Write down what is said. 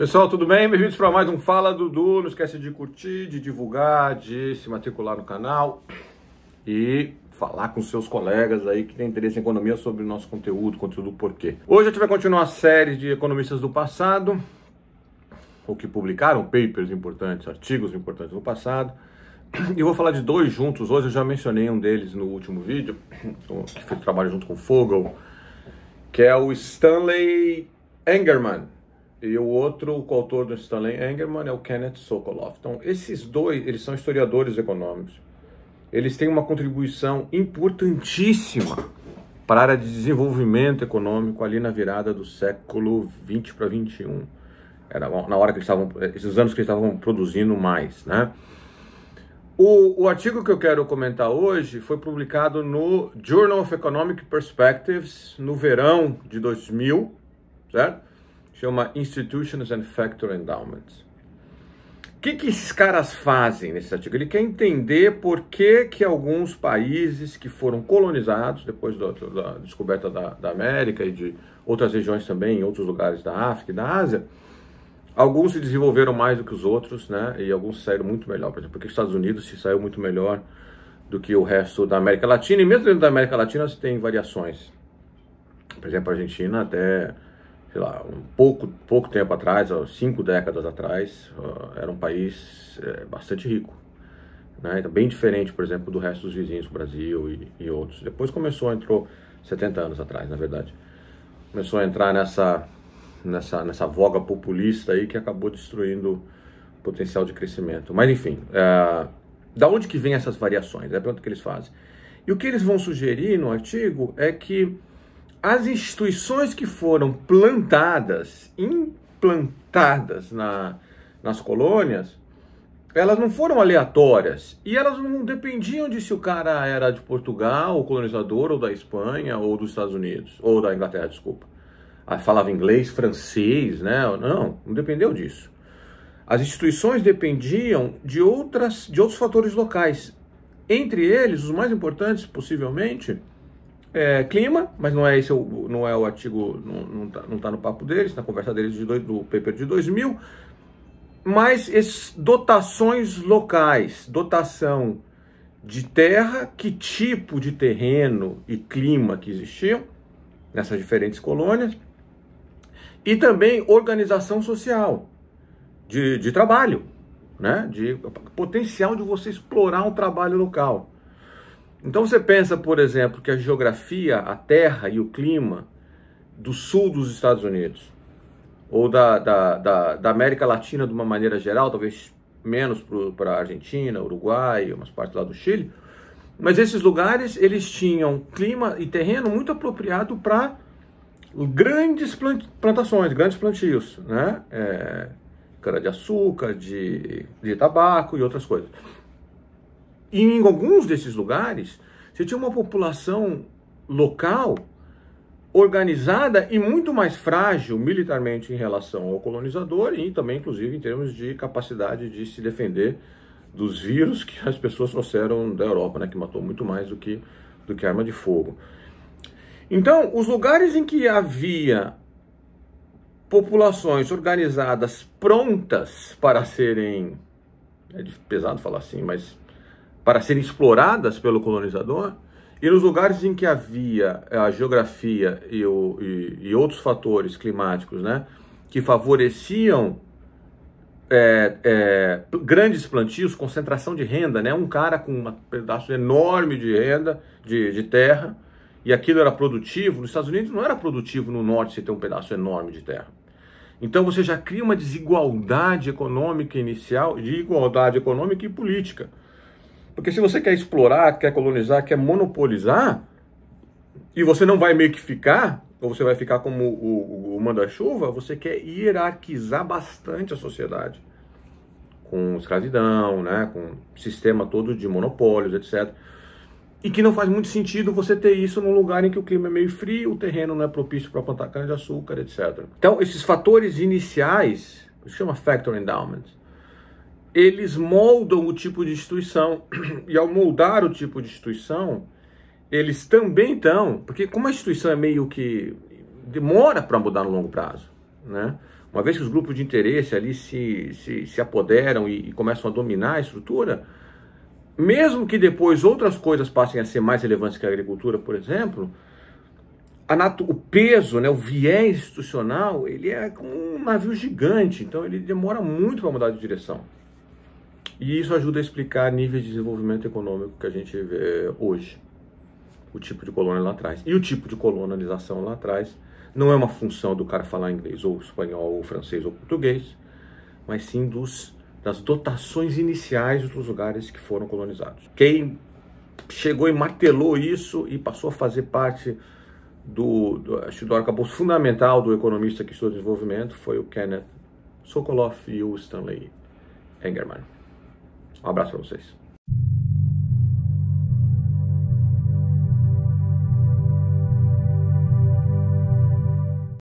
Pessoal, tudo bem? Bem-vindos para mais um Fala Dudu. Não esquece de curtir, de divulgar, de se matricular no canal e falar com seus colegas aí que têm interesse em economia sobre o nosso conteúdo, conteúdo do porquê. Hoje a gente vai continuar a série de economistas do passado, ou que publicaram papers importantes, artigos importantes no passado. E vou falar de dois juntos hoje, eu já mencionei um deles no último vídeo, que foi trabalho junto com o Fogel, que é o Stanley Engerman e o outro, o coautor do Stanley Engerman, é o Kenneth Sokoloff. Então, esses dois, eles são historiadores econômicos. Eles têm uma contribuição importantíssima para a área de desenvolvimento econômico ali na virada do século 20 para 21. Era na hora que eles estavam, eh, esses anos que eles estavam produzindo mais, né? O, o, artigo que eu quero comentar hoje foi publicado no Journal of Economic Perspectives no verão de 2000, certo? chama Institutions and Factor Endowments. O que, que esses caras fazem nesse artigo? Ele quer entender por que, que alguns países que foram colonizados, depois do, da descoberta da, da, América e de outras regiões também, em outros lugares da África e da Ásia, alguns se desenvolveram mais do que os outros, né? E alguns saíram muito melhor. Por exemplo, porque os Estados Unidos se saiu muito melhor do que o resto da América Latina, e mesmo dentro da América Latina se tem variações. Por exemplo, a Argentina até sei lá, um pouco, pouco tempo atrás, cinco décadas atrás, ah, era um país eh, bastante rico. Né? Então, bem diferente, por exemplo, do resto dos vizinhos, Brasil e, e outros. Depois começou, entrou 70 anos atrás, na verdade. Começou a entrar nessa, nessa, nessa voga populista aí que acabou destruindo o potencial de crescimento. Mas enfim, é, da onde que vem essas variações? É a pergunta que eles fazem. E o que eles vão sugerir no artigo é que as instituições que foram plantadas, implantadas na, nas colônias, elas não foram aleatórias e elas não dependiam de se o cara era de Portugal, o colonizador, ou da Espanha, ou dos Estados Unidos, ou da Inglaterra, desculpa. Ah, falava inglês, francês, né? Não, não dependeu disso. As instituições dependiam de, outras, de outros fatores locais. Entre eles, os mais importantes, possivelmente, é, clima, mas não é esse o, não é o artigo, não, não, tá, não tá no papo deles, na conversa deles de dois, do paper de 2000, mas esses, dotações locais, dotação de terra, que tipo de terreno e clima que existiam nessas diferentes colônias, e também organização social de, de trabalho, né? de potencial de você explorar um trabalho local. Então você pensa, por exemplo, que a geografia, a terra e o clima do sul dos Estados Unidos, ou da, da, da, da América Latina de uma maneira geral, talvez menos para a Argentina, Uruguai, umas partes lá do Chile, mas esses lugares eles tinham clima e terreno muito apropriado para grandes plantações, grandes plantios, né? É, cana de açúcar, de, de tabaco e outras coisas. E em alguns desses lugares, você tinha uma população local organizada e muito mais frágil militarmente em relação ao colonizador e também, inclusive, em termos de capacidade de se defender dos vírus que as pessoas trouxeram da Europa, né, que matou muito mais do que, do que arma de fogo. Então, os lugares em que havia populações organizadas prontas para serem, é pesado falar assim, mas para serem exploradas pelo colonizador, e nos lugares em que havia eh, a geografia e, o, e, e outros fatores climáticos né, que favoreciam é, é, grandes plantios, concentração de renda, né, um cara com um pedaço enorme de renda, de, de terra, e aquilo era produtivo, nos Estados Unidos não era produtivo no norte você ter um pedaço enorme de terra. Então você já cria uma desigualdade econômica inicial, de igualdade econômica e política porque se você quer explorar, quer colonizar, quer monopolizar, e você não vai meio que ficar, ou você vai ficar como o, o, o manda-chuva, você quer hierarquizar bastante a sociedade. Com escravidão, né? com sistema todo de monopólios, etc. E que não faz muito sentido você ter isso num lugar em que o clima é meio frio, o terreno não é propício para plantar cana-de-açúcar, etc. Então, esses fatores iniciais, isso chama factor endowment, eles moldam o tipo de instituição. E ao moldar o tipo de instituição, eles também estão. Porque, como a instituição é meio que. demora para mudar no longo prazo, né? Uma vez que os grupos de interesse ali se, se, se apoderam e, e, começam a dominar a estrutura, mesmo que depois outras coisas passem a ser mais relevantes que a agricultura, por exemplo, nato, o peso, né, o viés institucional, ele é como um navio gigante, então ele demora muito para mudar de direção. E isso ajuda a explicar níveis de desenvolvimento econômico que a gente vê hoje. O tipo de colônia lá atrás. E o tipo de colonização lá atrás não é uma função do cara falar inglês ou espanhol ou francês ou português, mas sim dos, das dotações iniciais dos lugares que foram colonizados. Quem chegou e martelou isso e passou a fazer parte do, do, acho, do arcabouço fundamental do economista que estudou desenvolvimento foi o Kenneth Sokoloff e o Stanley Engerman. Um abraço para vocês.